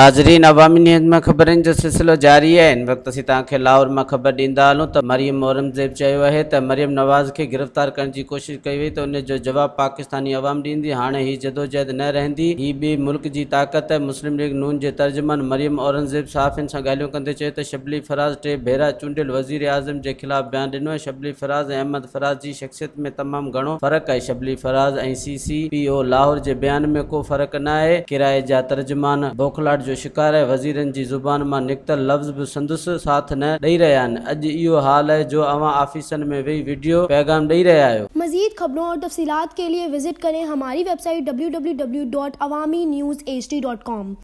नाज़रीन अवामी नियत में ख़बरनि जो सिलसिलो जारी है इन वक़्तु असीं तव्हांखे लाहौर में ख़बर डींदा हलूँ तो मरियम औरंगजेब चयो आहे मरियम नवाज़ के गिरफ़्तार करण जी कोशिशि कई वई त तो उन जो पाकिस्तानी अवाम ॾींदी हाणे ही जदोजहद न रहंदी ही ॿी मुल्क की ताक़त आहे मुस्लिम लीग नून के तर्जुमान मरियम औरंगज़ेब साफ़िन सां ॻाल्हियूं शबली फराज़ टे भेरा चूंडियल वज़ीर आज़म के खिलाफ बयान दिनों शबली फराज़ अहमद फराज़ की शख़्सियत में तमाम घणो फ़र्क़ु आहे शबली फराज़ ऐं सी सी पी ओ लाहौर के बयान में को फर्क न आहे किराए जा तर्जुमान बोखलाट जो शिकार है वजीर की ज़ुबान में निकतल लफ़्ज़ भी संदस साथ न ॾेई रहा आहिनि अॼु इहो हाल है जो अवां ऑफिसनि में वेही वीडियो पैगाम ॾेई रहा आहियो मज़ीद ख़बरों और तफ़सीलात के लिए विज़िट करें हमारी website W W W dot Awami news H D dot com